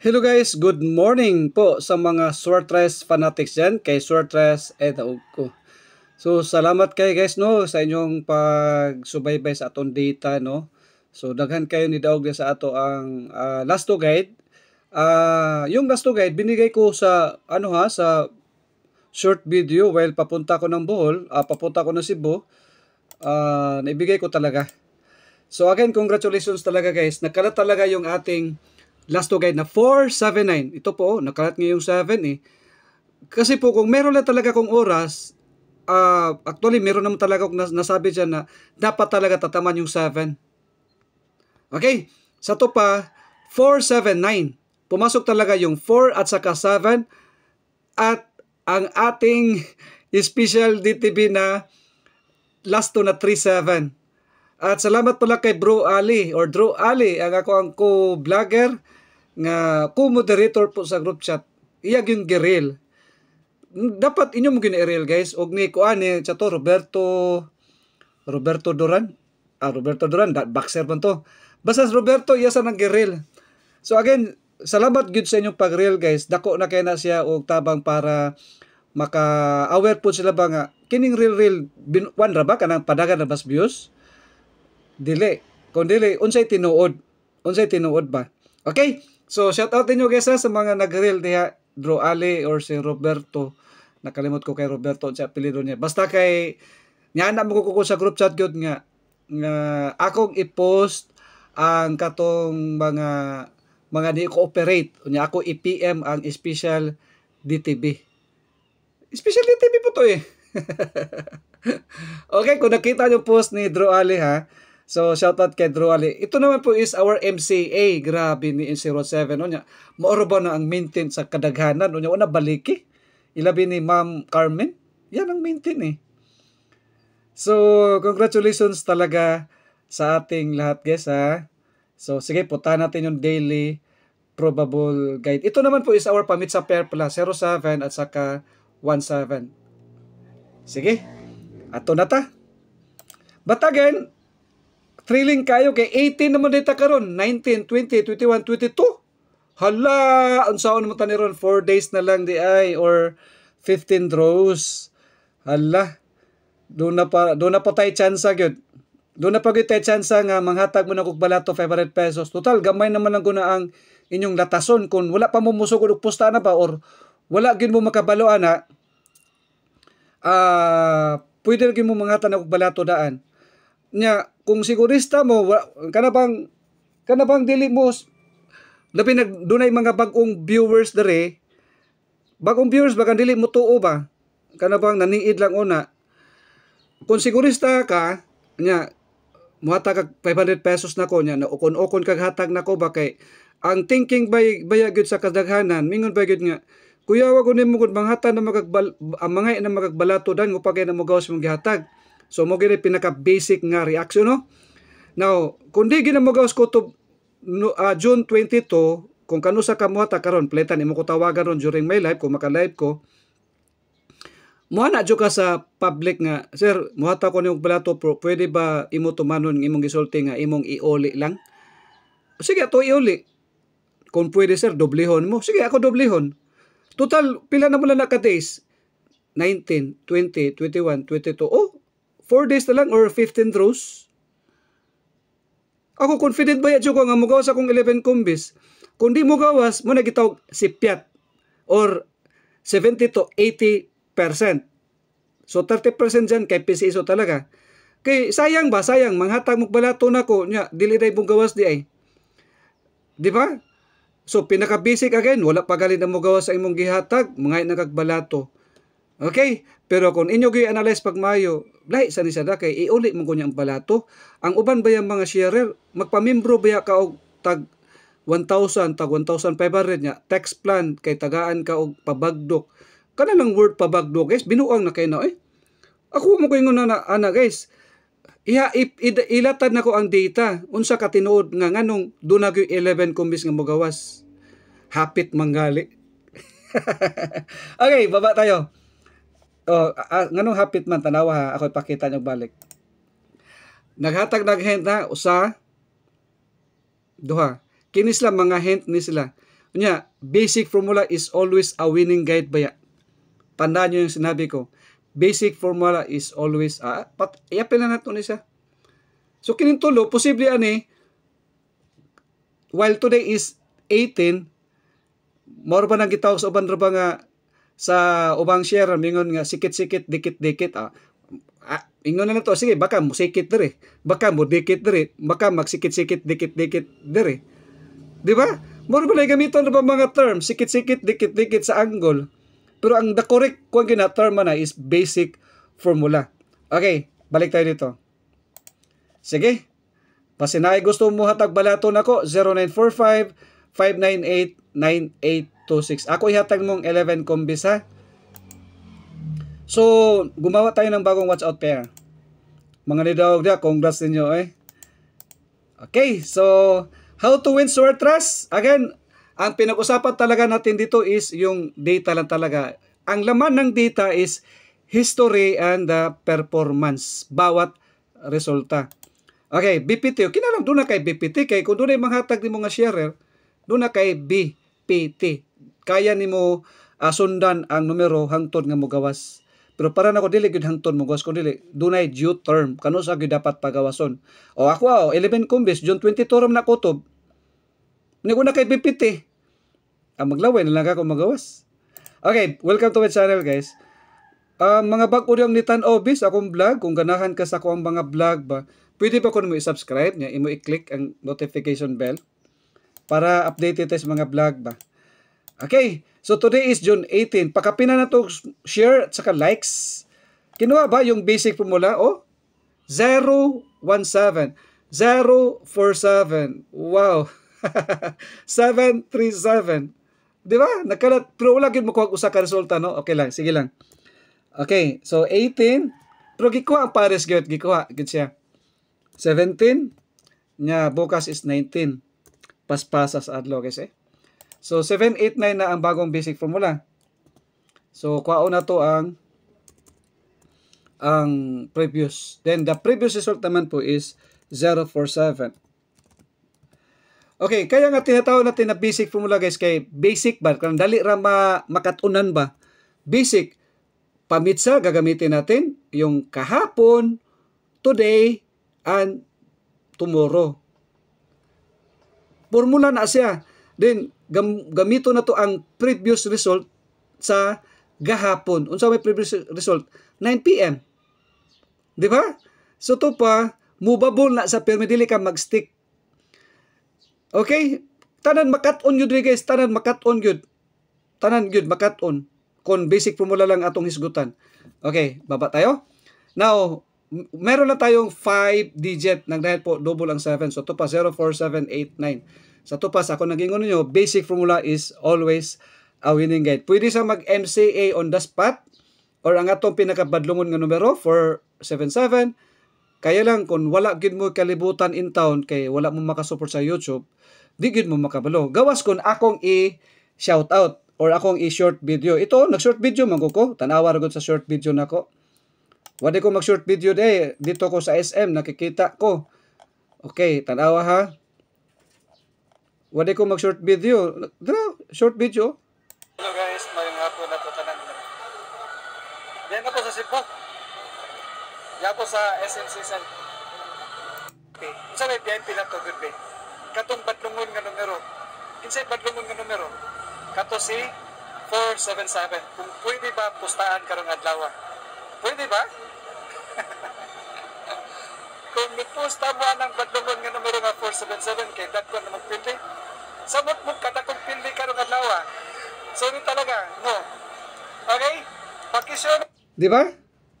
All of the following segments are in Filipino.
Hello guys, good morning po sa mga Swartres fanatics dyan, kay Swartres et ko. So salamat kay guys no sa inyong pagsubaybay sa aton data no. So daghan kayo ni Daog sa ato ang uh, last two guide. Uh, yung last two guide binigay ko sa ano ha sa short video while papunta ko ng Bohol, uh, papunta ko ng Cebu. Uh, naibigay ko talaga. So again, congratulations talaga guys. Nakala talaga yung ating Last to guide na 479. Ito po, oh, nakalat ngayong 7 eh. Kasi po, kung meron na talaga kong oras, uh, actually, meron naman talaga akong nasabi dyan na dapat talaga tataman yung 7. Okay, sa to pa, 479. Pumasok talaga yung 4 at saka 7 at ang ating special DTV na last to na 37. At salamat pala kay Bro Ali or Drew Ali, ang ako ang co-vlogger nga co-moderator po sa group chat iya yung geril dapat inyo mo ginairil guys og ni kuan ni chato Roberto Roberto Duran ah Roberto Duran that boxer man to basta Roberto iya sa nagiril so again salamat good sa inyong pagril guys dako na kay na siya og tabang para maka aware po sila ba nga kining real real one ra ba kanang padagan na bas views dili kung dili unsay tinuod unsay tinuod ba okay So, shout out ninyo guys ha, sa mga nag-reel diha, Drew Ali or si Roberto. Nakalimot ko kay Roberto sa apelido niya. Basta kay niya na mo ko sa group chat gyud nga nga akong i-post ang katong mga mga di cooperate nya ako i-PM ang special DTB. Special DTB po to eh. okay, kung nakita yung post ni Drew Ali ha, So, shoutout kay Drew Ali. Ito naman po is our MCA. Grabe ni N07. O niya, maoroba na ang maintain sa kadaghanan. O niya, una baliki. Ilabi ni Ma'am Carmen. Yan ang maintain eh. So, congratulations talaga sa ating lahat guys ha. So, sige, puta natin yung daily probable guide. Ito naman po is our pamit sa pair plus 07 at saka 17. Sige, ato na ta. But again, Trailing kayo kay 18 naman dito karon 19, 20, 21, 22. Hala, unsaon mo tani ron 4 days na lang di ay or 15 draws. Hala. Do na pa do na pa tay chance ah, gyud. Do na pa gyud tay chance ah, nga manghatag mo na og balato 500 pesos. Total gamay naman lang na ang inyong latason kun wala pa mo musog og pusta na ba or wala gyud mo makabalo ana. Ah, uh, pwede gyud mo manghatag og balato daan. Nya kung sigurista mo kana pang kana pang dili mo labi nag dunay mga bagong viewers dere bagong viewers bakan dili mo tuo ba kana pang naniid lang una kung sigurista ka nya muhatag kag 500 pesos na ko nya na ukon-ukon kag hatag na ko ba kay ang thinking bay bayagid sa kadaghanan mingon bayagid nga kuya wag ko nimo gud manghata na magag ang mga na magagbalato dan upagay na mo gawas mong gihatag So mo gini pinaka basic nga reaction no. Now, kundi di mo ko to no, uh, June 22 kung kano sa kamuhata karon pletan imo ko tawagan ron during my life, kung maka-live ko. Mo na jo ka sa public nga, sir, muhata ko niyong balato pro, pwede ba imo tumanon ng imong gisulti nga imong ioli lang? Sige, ato iuli. Kung pwede sir, doblihon mo. Sige, ako doblihon. Total, pila na mula na ka days? 19, 20, 21, 22. Oh, 4 days na lang or 15 rows. Ako confident ba yadyo ko nga mugawas akong 11 combis. Kung di mugawas, mo nagitawag si Piat or 70 to 80%. So 30% dyan kay PCSO talaga. Kay sayang ba? Sayang. Manghatag mugbalato na ko. Nya, dili na ibong gawas di ay. Di ba? So pinaka-basic again, wala pagalit na mugawas sa imong gihatag, mga nakagbalato. Okay? Pero kung inyo gay analyze pag Mayo, lahi sa ni sada kay iuli mo kunyang balato. Ang uban ba yung mga sharer, magpamimbro ba ka og tag 1,000, tag 1,500 niya, text plan, kay tagaan ka og pabagdok. Kana lang word pabagdok, guys, binuang na kayo na, eh. Ako mo kayo na, na ana, guys. iya, ip, ilatad na ko ang data, unsa ka tinuod nga nganong doon na 11 kumbis nga magawas. Hapit manggali. okay, baba tayo oh, uh, nganong hapit man tanawa ha, ako ipakita nyo balik. Naghatag nag hint na usa duha. Kini sila mga hint ni sila. Unya, basic formula is always a winning guide baya. Tandaan nyo yung sinabi ko. Basic formula is always a uh, pat iapil na nato ni siya. So kining tulo posible ani while today is 18 more ba nang gitaw sa uban ra nga sa ubang share mingon nga sikit-sikit dikit-dikit ah. ah ingon na lang to sige baka mo sikit dire baka mo dikit dire baka magsikit-sikit dikit-dikit dire di ba mo ba gamiton ba mga term sikit-sikit dikit-dikit sa angle pero ang the correct kung ginaterm na is basic formula. Okay, balik tayo dito. Sige. Pasinay gusto mo hatag balaton ako 0945 598 2.6. Ako ihatag mong 11 combis ha. So, gumawa tayo ng bagong watch out pair. Mga nidawag na, congrats ninyo eh. Okay, so, how to win sure trust? Again, ang pinag-usapan talaga natin dito is yung data lang talaga. Ang laman ng data is history and the performance. Bawat resulta. Okay, BPT. Kinalang doon na kay BPT. Kay kung doon ay manghatag ni mga sharer, doon na kay BPT kaya nimo asundan ah, ang numero hangtod nga mogawas. Pero para nako dili gyud hangtod mogawas kun dili dunay due term kano gyud dapat pagawason. O ako ah, o 11 kumbis June 22 ram na kutob. Ni ko na kay pipiti. Ang ah, maglaway na lang ako magawas. Okay, welcome to my channel guys. Uh, mga bago diyang ni Tan Obis, akong vlog, kung ganahan ka sa ko ang mga vlog ba, pwede ba ko mo i-subscribe niya, imo i-click ang notification bell para updated tayo sa mga vlog ba. Okay, so today is June 18. Pakapina na to share at saka likes. Kinuha ba yung basic formula? O, oh, 017. 047. Wow. 737. Di ba? Nakalat. Pero wala gid mo kuha usa ka resulta, no? Okay lang, sige lang. Okay, so 18. Pero gikuha ang pares gyud, gikuha gid siya. 17 nya bukas is 19. Paspasas adlaw kasi. So, 789 na ang bagong basic formula. So, kuwao na to ang ang previous. Then, the previous result naman po is 047. Okay, kaya nga tinatawag natin na basic formula guys kay basic ba? Kung dali ra ma makatunan ba? Basic, pamitsa gagamitin natin yung kahapon, today, and tomorrow. Formula na siya. Then, gam, gamito na to ang previous result sa gahapon. Unsa may previous result? 9 PM. Di ba? So to pa movable na sa pero dili ka magstick. Okay? Tanan makat-on gyud guys, tanan makat-on gyud. Tanan gyud makat-on. Kon basic formula lang atong hisgutan. Okay, baba tayo. Now, meron na tayong 5 digit. Nagdahil po double ang 7. So, ito pa 04789. Sa tupas, ako naging nagingon ninyo, basic formula is always a winning guide. Pwede sa mag-MCA on the spot or ang atong pinakabadlungon nga numero 477. Kaya lang kung wala gid mo kalibutan in town kay wala mo makasupport sa YouTube, di gid mo makabalo. Gawas kun akong i shout out or akong i-short video. Ito, nag-short video man ko Tanawa ragod sa short video nako. Wala ko mag-short video day. Dito ko sa SM, nakikita ko. Okay, tanawa ha. Wala ko mag-short video. Dara, short video. Hello guys, mayroon nga po na po tanan. Yan ako sa Cebu. Yan po sa SMC San. Isa may BNP lang to, good be. Katong badlungon nga numero. Insay badlungon nga numero. Kato si 477. Kung pwede ba pustaan karong adlaw? Pwede ba? Kung mipusta mo ang badlungon nga numero nga 477, kay dagkon na magpili, Sabot mo kada kung pindi ka ng adlaw. Ah. Sorry talaga, no. Okay? Pakisyon. Di ba?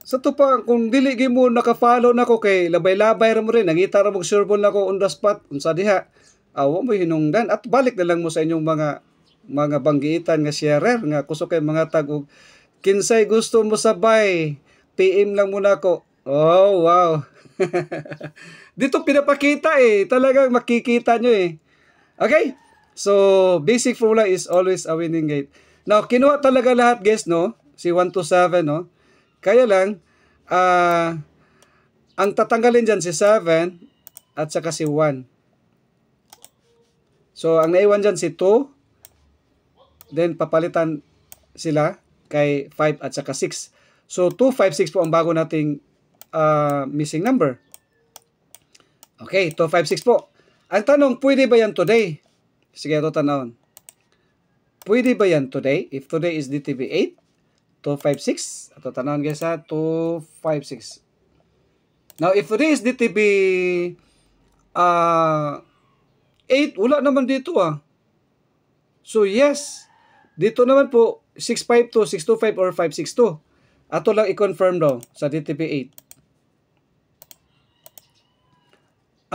Sa tupang, kung dili naka-follow nakafollow nako kay labay-labay ra mo rin, nangita ra mo surebol nako on the spot unsa diha. Awa mo hinungdan at balik na lang mo sa inyong mga mga banggiitan nga sharer nga kuso kay mga tagog kinsay gusto mo sabay PM lang muna ko. Oh, wow. Dito pinapakita eh. Talagang makikita nyo eh. Okay? So, basic formula is always a winning gate. Now, kinuha talaga lahat guys, no? Si 1 to 7, no? Kaya lang, ah, uh, ang tatanggalin dyan si 7 at saka si 1. So, ang naiwan dyan si 2, then papalitan sila kay 5 at saka 6. So, 2, 5, 6 po ang bago nating uh, missing number. Okay, 2, 5, 6 po. Ang tanong, pwede ba yan today? Sige, ito tanawin. Pwede ba yan today? If today is DTV 8, 256. Ito tanawin guys ha, 256. Now, if today is DTV uh, ah, 8, wala naman dito ah. So, yes. Dito naman po, 652, 625, or 562. Ato lang i-confirm daw sa DTP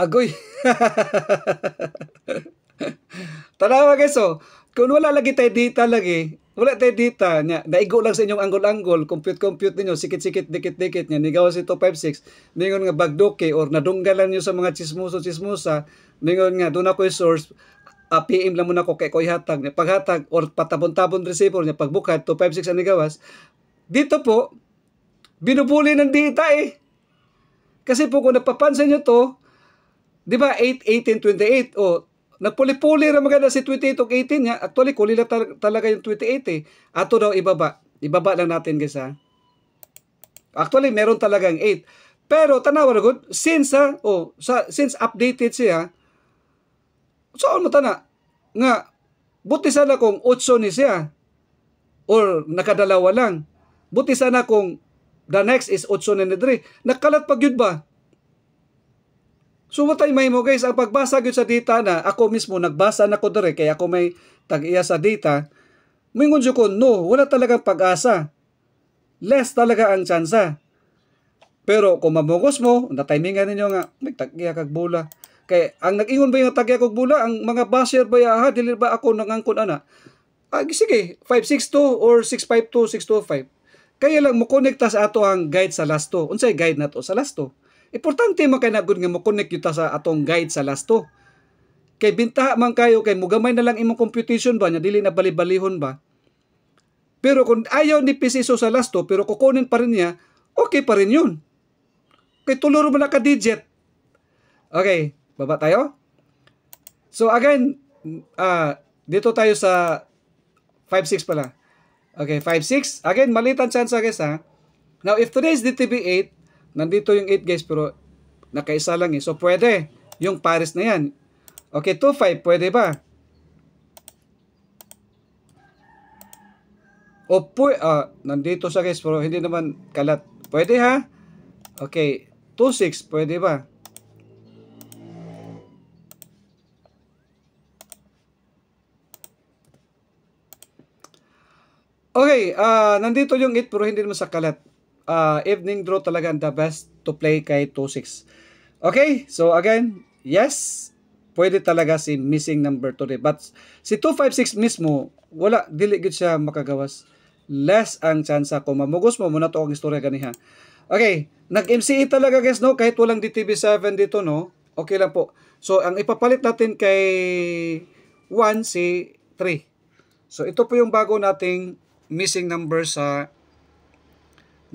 8. Agoy! Tara guys, so, oh. kung wala lagi tayo data lagi, wala tayo dita nya, daigo lang sa inyong anggol-anggol, compute-compute ninyo, sikit-sikit, dikit-dikit, nya, nigaw si 256, ningon nga bagdoke, or nadunggalan niyo sa mga chismoso-chismosa, ningon nga, doon ako yung eh, source, uh, ah, PM lang muna ko kay koy hatag, nya, paghatag, or patabon-tabon receiver, nya, pagbukad, 256 ang nigawas, dito po, binubuli ng dita eh. Kasi po kung napapansin nyo to, di ba 8, 18, 28, o, oh, Nagpuli-puli ra maganda si 28 niya. Actually, kuli na tal- talaga yung 2080. Eh. Ato daw ibaba. Ibaba lang natin guys ha. Actually, meron talagang 8. Pero tanaw ra ano, gud since ha, oh, sa, since updated siya, so ano tana nga buti sana kung 8 ni siya or nakadalawa lang. Buti sana kung the next is 8 ni Dre. Nakalat pa gyud ba? Sumatay may mo guys, ang pagbasa gyud sa data na ako mismo nagbasa na ko dere kay ako may tag-iya sa data. Mingon jud ko no, wala talagang pag-asa. Less talaga ang tsansa. Pero kung mamugos mo, na timing ninyo nga, may tagya kag bula. Kay ang nag-ingon ba yung tagya kag bula, ang mga basher ba ya, dili ba ako nangangkon ana? Ah, sige, 562 or 652, 625. Kaya lang mo connect sa ato ang guide sa last two. Unsay guide na to sa last two. Importante man kay nagud nga mo-connect yuta sa atong guide sa last two. Kay bintaha man kayo kay mugamay na lang imong computation ba nya dili na balibalihon ba. Pero kung ayaw ni Pisiso sa last two pero kukunin pa rin niya, okay pa rin yun. Kay tuloro man ka digit. Okay, baba tayo. So again, uh, dito tayo sa 5-6 pala. Okay, 5-6. Again, malitan chance guys ha. Now, if today is DTB 8, Nandito yung 8 guys pero nakaisa lang eh. So pwede yung pares na yan. Okay, 2-5 pwede ba? O po, uh, ah, nandito sa guys pero hindi naman kalat. Pwede ha? Okay, 2-6 pwede ba? Okay, uh, nandito yung 8 pero hindi naman sa kalat uh, evening draw talaga the best to play kay 2-6. Okay, so again, yes, pwede talaga si missing number 2 But si 256 mismo, wala, dili gud siya makagawas. Less ang chance ko mamugos mo muna to ang istorya ganiha. Okay, nag-MCE talaga guys no, kahit walang DTV7 dito no. Okay lang po. So ang ipapalit natin kay 1 si 3. So ito po yung bago nating missing number sa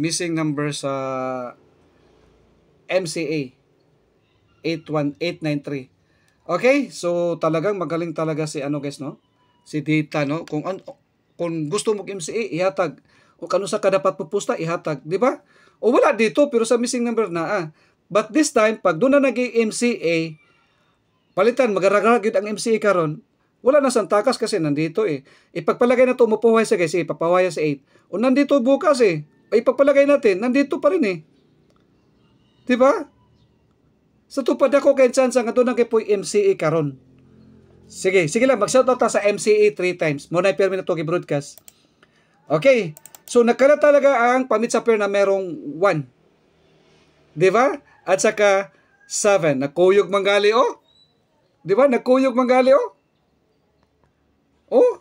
missing number sa MCA 81893. Okay, so talagang magaling talaga si ano guys no? Si Dita no. Kung an kung gusto mo MCA ihatag o kanu sa kadapat pupusta ihatag, di ba? O wala dito pero sa missing number na ah. But this time pag doon na naging MCA palitan magaragag ang MCA karon wala na sang takas kasi nandito eh. Ipagpalagay na to umupuhay sa guys, eh, sa 8. O nandito bukas eh ay pagpalagay natin, nandito pa rin eh. Di ba? Sa so, tupad ako kay chance nga doon kay po MCA karon. Sige, sige lang, mag-shoutout ta sa MCA 3 times. Muna i-permi na to kay broadcast. Okay. So, nagkala talaga ang pamit sa pair na merong 1. Di ba? At saka 7. Nakuyog manggali, oh. Di ba? Nakuyog manggali, oh. Oh.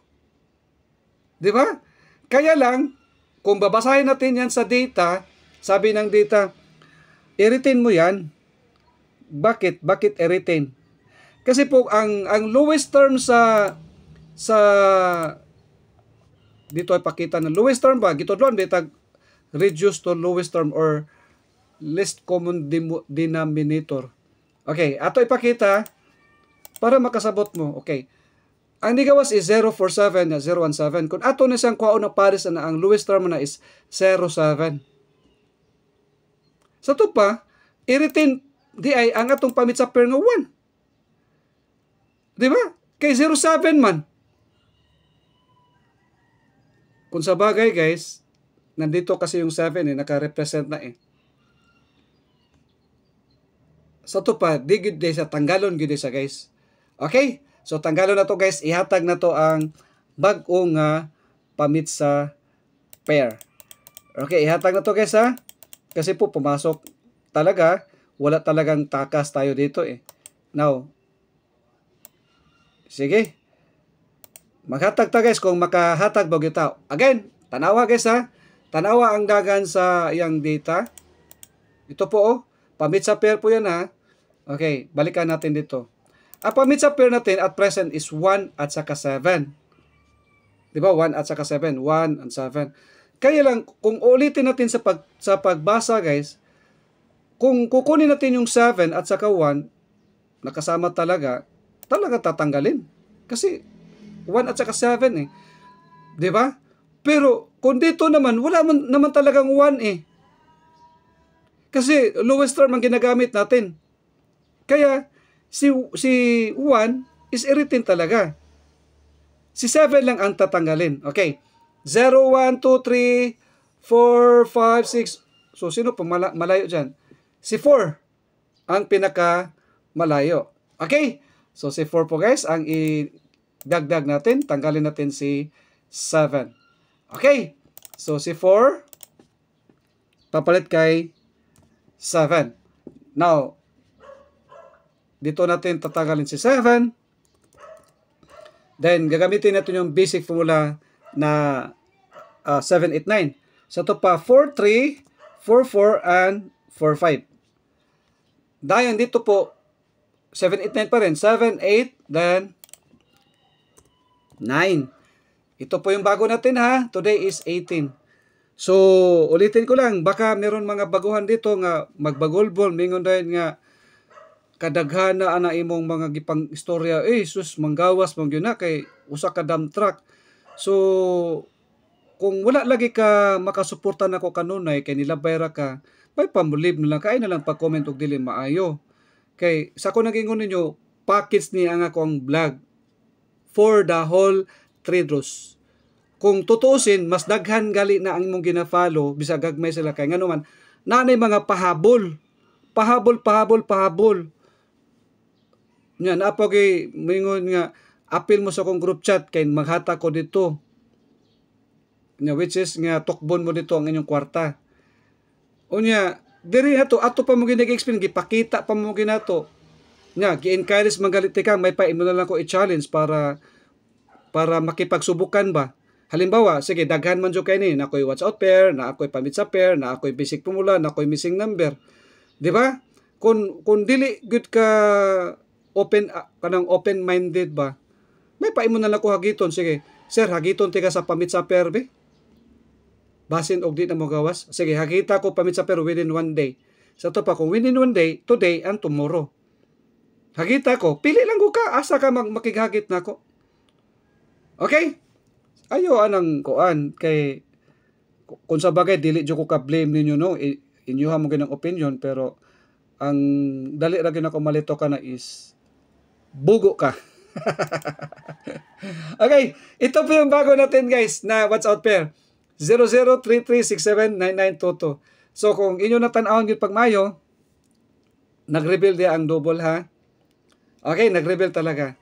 Di ba? Kaya lang, kung babasahin natin yan sa data, sabi ng data, i-retain mo yan. Bakit? Bakit i-retain? Kasi po ang ang lowest term sa sa dito ay pakita ng lowest term ba gitudlon bitag reduce to lowest term or least common denominator. Okay, ato ipakita para makasabot mo. Okay ang nigawas is 047 na 017. Kung ato na siyang kwaon na Paris na ang Louis term na is 07. Sa to pa, iritin di ay ang atong pamit sa pair nga 1. Di ba? Kay 07 man. Kung sa bagay guys, nandito kasi yung 7 eh, naka-represent na eh. Sa to pa, di gid sa tanggalon gid sa guys. Okay? So tanggalon na to guys, ihatag na to ang bag-o nga pamit sa pair. Okay, ihatag na to guys ha. Kasi po pumasok talaga, wala talagang takas tayo dito eh. Now, sige. Maghatag ta guys kung makahatag bagyo tao. Again, tanawa guys ha. Tanawa ang dagan sa yang data. Ito po oh, pamit sa pair po yan ha. Okay, balikan natin dito. Ang pamitsa pair natin at present is 1 at saka 7. Di ba? 1 at saka 7. 1 and 7. Kaya lang, kung ulitin natin sa, pag, sa pagbasa guys, kung kukunin natin yung 7 at saka 1, nakasama talaga, talaga tatanggalin. Kasi 1 at saka 7 eh. Di ba? Pero kung dito naman, wala man, naman talagang 1 eh. Kasi lowest term ang ginagamit natin. Kaya, Si, si Juan is irritant talaga. Si 7 lang ang tatanggalin. Okay. 0, 1, 2, 3, 4, 5, 6. So, sino pa malayo diyan? Si 4 ang pinaka malayo. Okay? So, si 4 po guys, ang idagdag natin, tanggalin natin si 7. Okay? So, si 4, papalit kay 7. Now, dito natin tatagalin si 7. Then, gagamitin natin yung basic formula na uh, 7, 8, 9. So, ito pa 4, 3, 4, 4, and 4, 5. Dahil dito po, 7, 8, 9 pa rin. 7, 8, then 9. Ito po yung bago natin ha. Today is 18. So, ulitin ko lang, baka meron mga baguhan dito nga magbagulbol, mingon dahil nga kadaghana ana imong mga gipang istorya eh sus manggawas mong gyud na kay usa ka dump truck so kung wala lagi ka makasuporta nako kanunay kay nilabay ra ka may pamulib na lang kay na lang pag-comment og dili maayo kay sa ko nagingon ninyo packets ni ang akong vlog for the whole traders kung tutuusin mas daghan gali na ang imong gina-follow bisag gagmay sila kay nganuman man nanay mga pahabol pahabol pahabol pahabol nga, napo kay, mingon nga, apil mo sa kong group chat, kay maghata ko dito. Nga, which is, nga, tukbon mo dito ang inyong kwarta. O nga, diri ato ato pa mo ginag-explain, gipakita pa mo ginato. Nga, gi-encourage magalit ka, may paimo na lang ko i-challenge para, para makipagsubukan ba. Halimbawa, sige, daghan man jo kay ni, na ako'y watch out pair, na ako'y pamit sa pair, na ako'y basic pumula, na ako'y missing number. Di ba? Kung, kung dili good ka open uh, kanang open-minded ba? May paimo na nako hagiton sige. Sir, hagiton tika sa pamit sa perbe. Basin og di na mo gawas. Sige, hagita ko pamit sa pero within one day. Sa to pa kung within one day, today and tomorrow. Hagita ko, pili lang ko ka asa ka mag makighagit nako. Okay? Ayo anang kuan kay kung sa bagay dili jud ko ka blame ninyo no inyo ha mo gyud opinion pero ang dali ra gyud ako malito ka na is bugo ka. okay, ito po yung bago natin guys na what's out pair. 0033679922. So kung inyo natanahon yung pagmayo, nag-reveal dia ang double ha. Okay, nag-reveal talaga.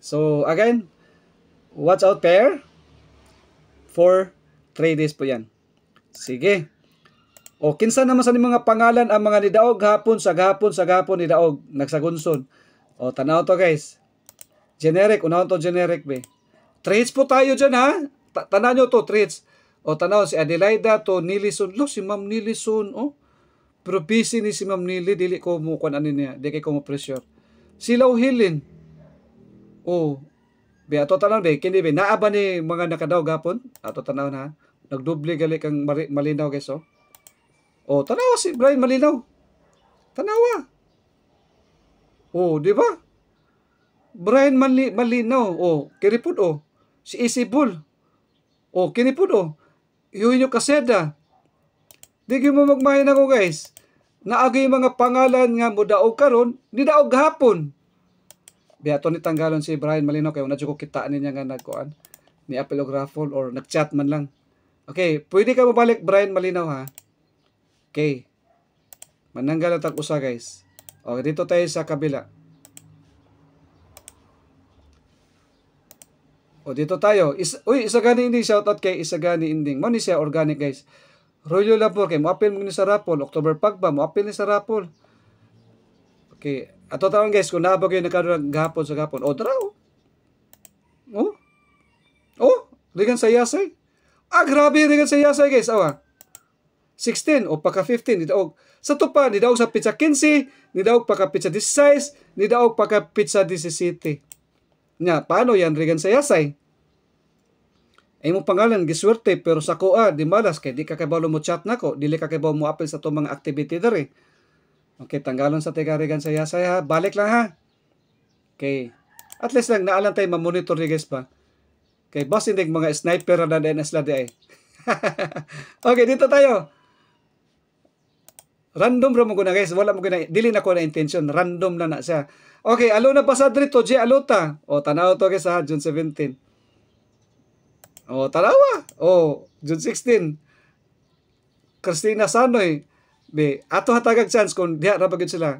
So again, watch out pair for 3 days po yan. Sige. O kinsa naman sa mga pangalan ang mga nidaog hapon sa gapon, sa gapon, nidaog nagsagunson. O, tanaw to guys. Generic, unaw to generic be. Trades po tayo dyan ha. Ta tanaw nyo to, trades. O, tanaw si Adelaida to Nilison. Lo, si Ma'am Nilison, o. Oh. Pero busy ni si Ma'am Nili, dili ko mo kwan ano niya, di kay ko mo pressure. Silaw hilin. O, be, ato tanaw be, kini be, naaba ni mga nakadaw gapon. Ato tanaw na. Nagdubli gali kang malinaw guys, o. Oh. O, tanaw si Brian Malinaw. Tanawa. Ah. Oh, di ba? Brian Mali Malinaw, oh, kiripod oh. Si Isibul. E oh, kinipod oh. Yuinyo kaseda. Di mo magmahin ako guys. Naagay mga pangalan nga mo daog karon, ni daog hapon. Biyato ni tanggalon si Brian Malino. kayo na ko kita niya nga nagkuan ni Apple or nagchat man lang. Okay, pwede ka mabalik Brian Malino ha. Okay. Mananggal tag usa guys. O, oh, dito tayo sa kabila. O, oh, dito tayo. Is, uy, isagani ending. Shoutout kay isagani ending. Mani siya, organic guys. Rolyo Labor kay Moapil mo ni sa Rapol. October Pagba, Moapil ni sa Rapol. Okay. Ato taon guys, kung nabag yun nakaroon gapon sa gapon. O, oh, draw. O. O. Ligan sa yasay. Ah, grabe ligan sa yasay guys. Awa. 16 o paka 15. Dito, sa tupa, dito sa pizza 15 ni daog pakapit sa 16, nidaog pa pakapit sa 17. Nya, paano yan rigan sa yasay? Ay mo pangalan, giswerte, pero sa koa, di malas, kay di kakabalo mo chat nako, dili kakabaw mo apil sa itong mga activity dari. Okay, tanggalon sa tigarigan sa yasay ha, balik lang ha. Okay, at least lang naalan tayo mamonitor ni guys ba. Kay boss hindi mga sniper na din sila di eh. ay. okay, dito tayo. Random ra mo ko na guys, wala mo ko na. dili na ko na intention, random na na siya. Okay, alo na pa sa pasad rito, J Aluta. O tanaw to guys ha, June 17. O tanawa. O June 16. Christina Sanoy. Be, ato hatagag chance kung diha ra bagid sila.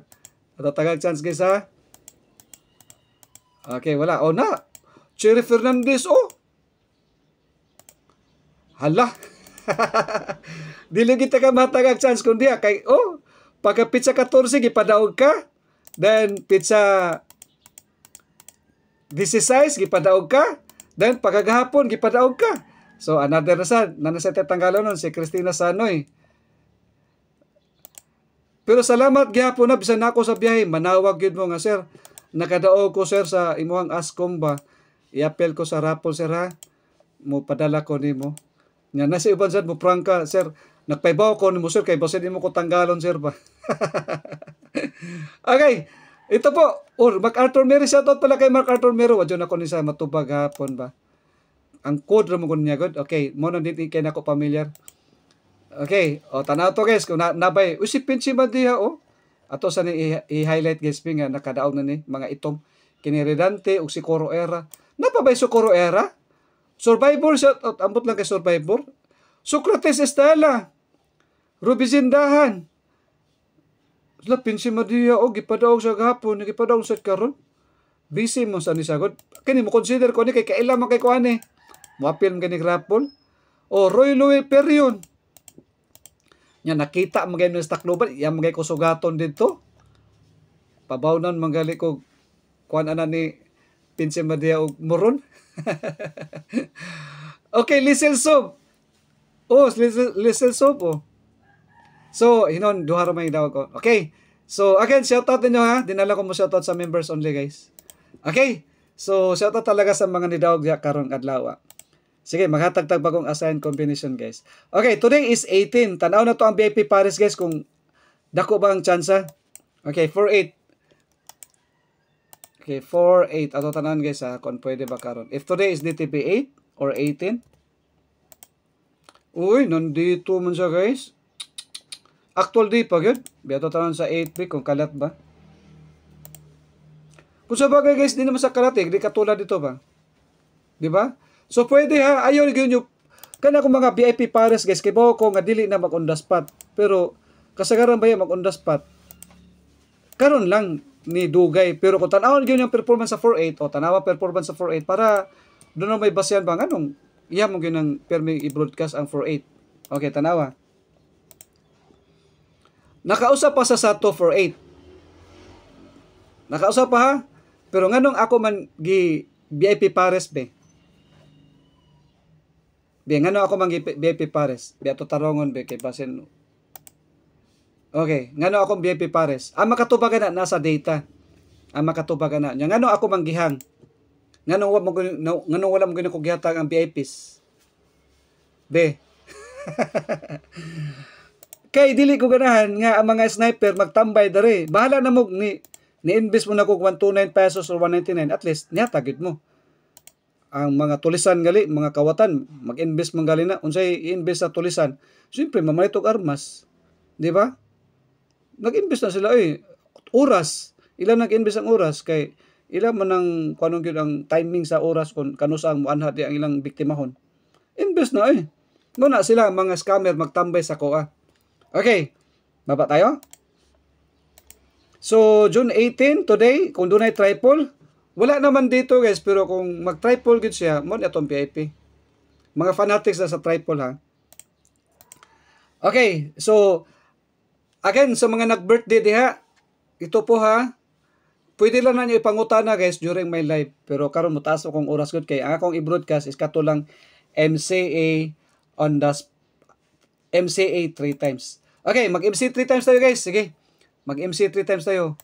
Ato tagag chance guys ha. Okay, wala. O na. Cherry Fernandez, oh. Hala. Dili kita ka matagag chance kundi kay oh pagka pizza 14 gipadaog ka then pizza 16 gipadaog ka then pagkagahapon gipadaog ka. So another na sa nanasa tetanggalan nun si Christina Sanoy. Pero salamat gihapon na bisan nako sa biyahe manawag gyud mo nga sir nakadaog ko sir sa imuhang askomba. ba iapel ko sa rapol sir ha mo padala ko nimo nga nasa iban sir, mo prangka, sir, nagpaibaw ko ni mo sir, kay basin mo ko tanggalon sir ba. okay, ito po, or MacArthur Mary, shoutout pala kay MacArthur Mary, wadyo na ko ni sa matubag hapon ba. Ang code mo ko niya god. Okay, mo na dito kay nako familiar. Okay, o tanaw to guys, kung nabay, usipin si Madiha o. Oh. Ato sa ni i-highlight guys nga nakadaog na ni mga itong kiniredante og si Coro Era. Napabay so Coro Era? Survivor, shout out. Ambot lang kay Survivor. Socrates Estela. Rubizindahan. Lapin si Maria o oh, gipadaog sa gahapon, gipadaog sa karon. Busy mo sa nisagod. Kani mo consider ko ni kay kailan man kay kuan Muapil man kani grapple. O oh, Roy Louis Perion. Nya nakita man gyud sa Tacloban, iya man ko sugaton didto. Pabawnon man gali ko kuan ana ni Pinsya madya og moron. okay, lisel soap. Oh, lisel, lisel soap oh. So, hinon, duha ra may daw ko. Okay. So, again, shoutout ninyo ha. Dinala ko mo shoutout sa members only, guys. Okay. So, shoutout talaga sa mga nidawag ya karong adlaw. Sige, maghatag-tag bagong assign combination, guys. Okay, today is 18. Tanaw na to ang VIP Paris, guys, kung dako ba ang chance, ha? Okay, 48. Okay, 4, 8. Ato tanan guys ha, ah? kung pwede ba karon. If today is DTP 8 or 18. Uy, nandito man siya guys. Actual day pa yun. Biyato tanan sa 8 week kung kalat ba. Kung sa bagay guys, di naman sa karatig, eh. di katulad dito ba? Di ba? So pwede ha, ayaw yun yung kana mga VIP pares guys, kay ko nga dili na mag on spot. Pero kasagaran ba yan mag on the spot? Karon lang, ni Dugay. Pero kung tanawon yun yung performance sa 4.8 o tanawa performance sa 4.8 para doon may basehan ba nganong iya mo gyud ang permi i-broadcast ang 4.8. Okay, tanawa. Nakausap pa sa Sato 4.8. Nakausap pa ha? Pero nganong ako man gi VIP pares be. Be ngano ako man gi VIP pares. Be ato tarongon be kay basin Okay, ngano akong BFP pares. Ang ah, makatubaga na nasa data. Ang ah, makatubaga na. Ngano ako manggihang. Ngano wa mo ngano wala mo gani ko gihatag ang VIPs? B. Kay dili ko ganahan nga ang mga sniper magtambay dere. Bahala na mo ni ni invest mo na ko 129 pesos or 199 at least niya target mo. Ang mga tulisan gali, mga kawatan, mag-invest man gali na unsay i-invest sa tulisan. Siyempre mamaytog armas. Di ba? nag-invest na sila eh. Oras. Ilan nag-invest ang oras kay ila man ang kuanong gyud ang timing sa oras kon kanusa ang muanha di ang ilang biktimahon. Invest na eh. No na sila mga scammer magtambay sa koa. Okay. Baba tayo. So June 18 today kung dunay triple wala naman dito guys pero kung mag-triple gud siya mo atong PIP. Mga fanatics na sa triple ha. Okay, so Again, sa mga nag-birthday diha, ito po ha, pwede lang na niyo ipangutana guys during my live. Pero karon mo mataas akong oras gud kay ang akong i-broadcast is katulang MCA on the MCA 3 times. Okay, mag-MC 3 times tayo guys. Sige. Mag-MC 3 times tayo.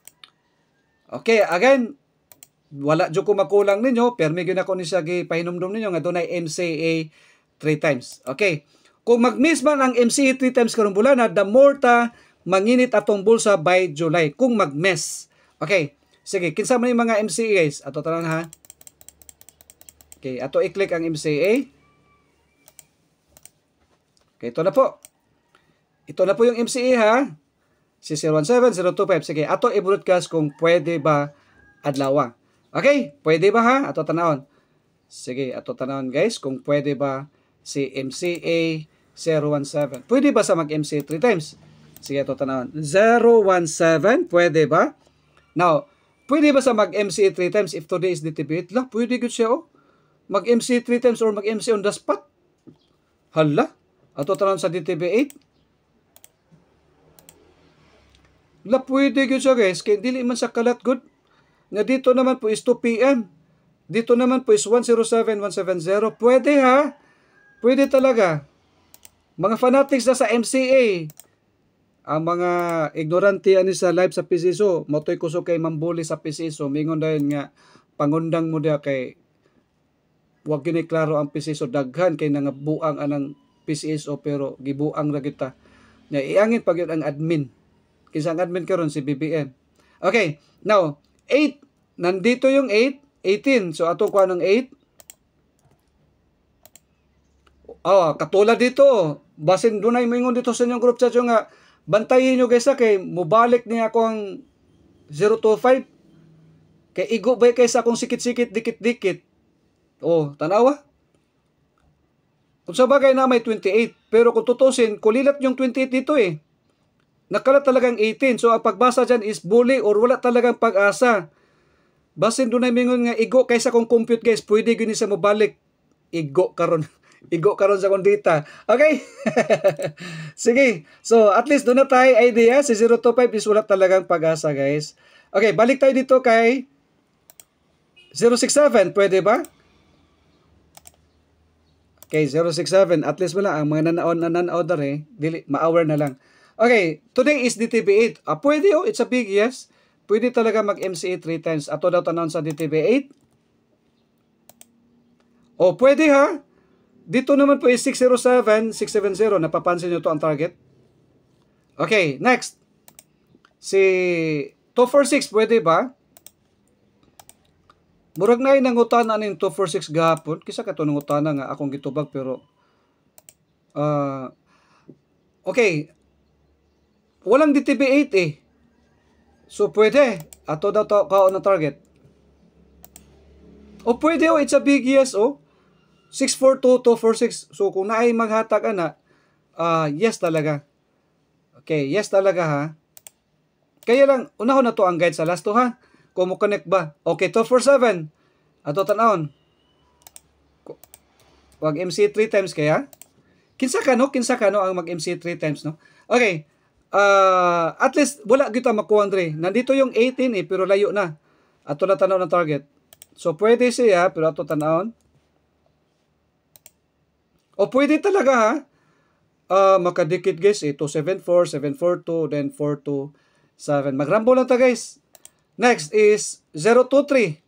Okay, again, wala jud ko makulang ninyo, pero may gyud ako ni siya gipahinumdum ninyo nga dunay MCA 3 times. Okay. Kung mag-miss man ang MCA 3 times karon bulan, the more ta manginit atong bulsa by July kung magmess. Okay. Sige, kinsa man yung mga MCA guys. Ato tanan ha. Okay, ato i-click ang MCA. Okay, ito na po. Ito na po yung MCA ha. Si 017025. Sige, ato i-broadcast kung pwede ba adlaw. Okay, pwede ba ha? Ato tanawon. Sige, ato tanawon guys kung pwede ba si MCA 017. Pwede ba sa mag-MCA 3 times? Sige, ito tanawin. 017, pwede ba? Now, pwede ba sa mag-MC 3 times if today is the debate? Lah, pwede good siya, oh. Mag-MC 3 times or mag-MC on the spot? Hala, ato tanawin sa DTB 8. La, pwede good siya, guys. Kaya dili man sa kalat good. Nga dito naman po is 2 p.m. Dito naman po is 107, 170. Pwede ha? Pwede talaga. Mga fanatics na sa MCA, ang mga ignorante ani sa live sa PCSO motoy kuso kay mambuli sa PCSO mingon dayon nga pangundang mo dia kay wag gini klaro ang PCSO daghan kay nangabuang anang PCSO pero gibuang ra kita nya iangit pag ang admin kinsa ang admin karon si BBM okay now 8 nandito yung 8 18 so ato kuha ng 8 Oh, ah, katulad dito, basin dunay mingon dito sa inyong group chat yung nga Bantayin nyo guys kay mubalik niya akong 025. Kay igo ba sa akong sikit-sikit, dikit-dikit. Oh, tanawa. Kung sa bagay na may 28, pero kung tutusin, kulilat yung 28 dito eh. Nakalat talagang 18. So ang pagbasa dyan is bully or wala talagang pag-asa. Basin doon na mingon nga igo kaysa kung compute guys, pwede yun sa mabalik. Igo karon. igo karon sa kondita. Okay? Sige. So, at least doon na tayo idea. Si 025 is wala talagang pag-asa, guys. Okay, balik tayo dito kay 067. Pwede ba? Okay, 067. At least wala. Ang mga nanaon na nanaon na eh. Dili, ma-hour na lang. Okay, today is DTB8. Ah, pwede oh. It's a big yes. Pwede talaga mag-MCA 3 times. Ato daw tanong sa DTB8. Oh, pwede ha? Dito naman po is 607, 670. Napapansin nyo to ang target? Okay, next. Si 246, pwede ba? Murag na inangutana ng 246 gahapon. Kisa ka ito nangutana nga akong gitubag pero... Uh, okay. Walang DTB 8 eh. So pwede. Ato daw kaon na target. O pwede o, oh, it's a big yes o. Oh. 642246. So, kung naay maghatag, ana, uh, yes talaga. Okay, yes talaga ha. Kaya lang, una ko na to ang guide sa last to ha. Kung mo connect ba. Okay, 247. Ato tanawon. Wag MC 3 times kaya. Kinsa ka Kinsa ka ang mag MC 3 times no? Okay. Uh, at least wala kita makuha Andre. Nandito yung 18 eh pero layo na. Ato na tanaw ng target. So pwede siya pero ato tanawon. O pwede talaga ha. Uh, ah, makadikit guys. Eh, 274, 742, then 427. Magrambo lang ta guys. Next is 023.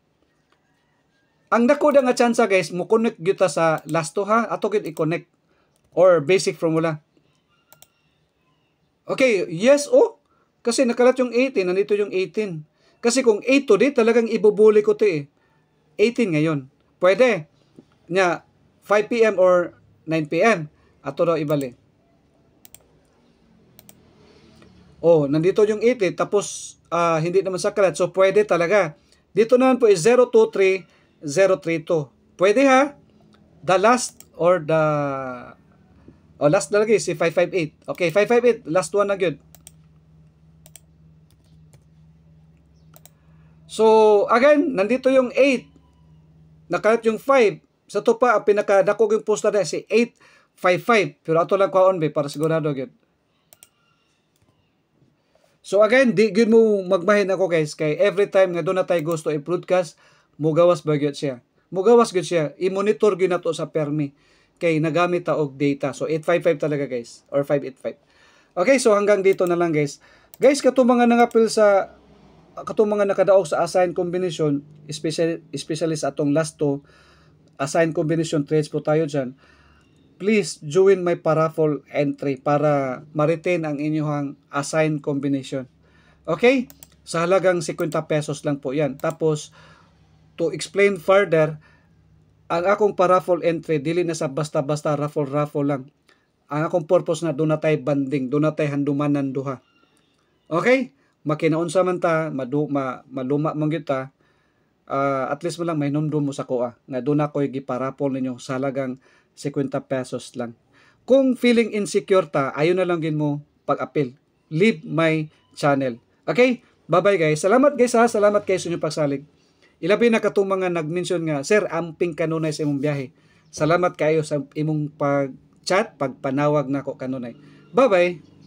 Ang dako nga chance guys, mo connect gyud sa last to ha. Ato gyud i-connect or basic formula. Okay, yes o. Oh. Kasi nakalat yung 18, nandito yung 18. Kasi kung 8 to di, talagang ibubuli ko to eh. 18 ngayon. Pwede. Nya, 5 p.m. or 9pm. Ato daw ibali. Oh, nandito yung 80 eh. tapos uh, hindi naman sakrat. So pwede talaga. Dito naman po is 023032. Pwede ha? The last or the oh, last na lagi si 558. Okay, 558 last one na gyud. So again, nandito yung 8. Nakalat yung 5. Sa to pa, pinaka dako yung posta na si 855. Pero ato lang kaon be para sigurado gyud. So again, di gyud mo magmahin ako guys kay every time nga do na tay gusto i-broadcast, mugawas ba gyud siya. Mugawas gyud siya. I-monitor gyud nato sa permi kay nagamit ta og data. So 855 talaga guys or 585. Okay, so hanggang dito na lang guys. Guys, katong mga nangapil sa katong mga nakadaog sa assigned combination, especially especially sa atong last two, assigned combination trades po tayo dyan, please join my paraffol entry para ma-retain ang inyong assigned combination. Okay? Sa halagang 50 pesos lang po yan. Tapos, to explain further, ang akong paraffol entry, dili na sa basta-basta raffle-raffle lang. Ang akong purpose na doon na banding, doon na tayo handumanan duha. Okay? Makinaon sa man ta, maduma, maluma mong kita, uh, at least mo lang may nomdo mo sa koa nga doon ako'y giparapol ninyo sa lagang 50 pesos lang. Kung feeling insecure ta, ayo na lang gin mo pag-apil. Leave my channel. Okay? Bye-bye guys. Salamat guys ha. Salamat guys sa inyong pagsalig. Ilabi na katong mga nag nga, Sir, amping kanunay sa imong biyahe. Salamat kayo sa imong pag-chat, pagpanawag nako kanunay. Bye-bye.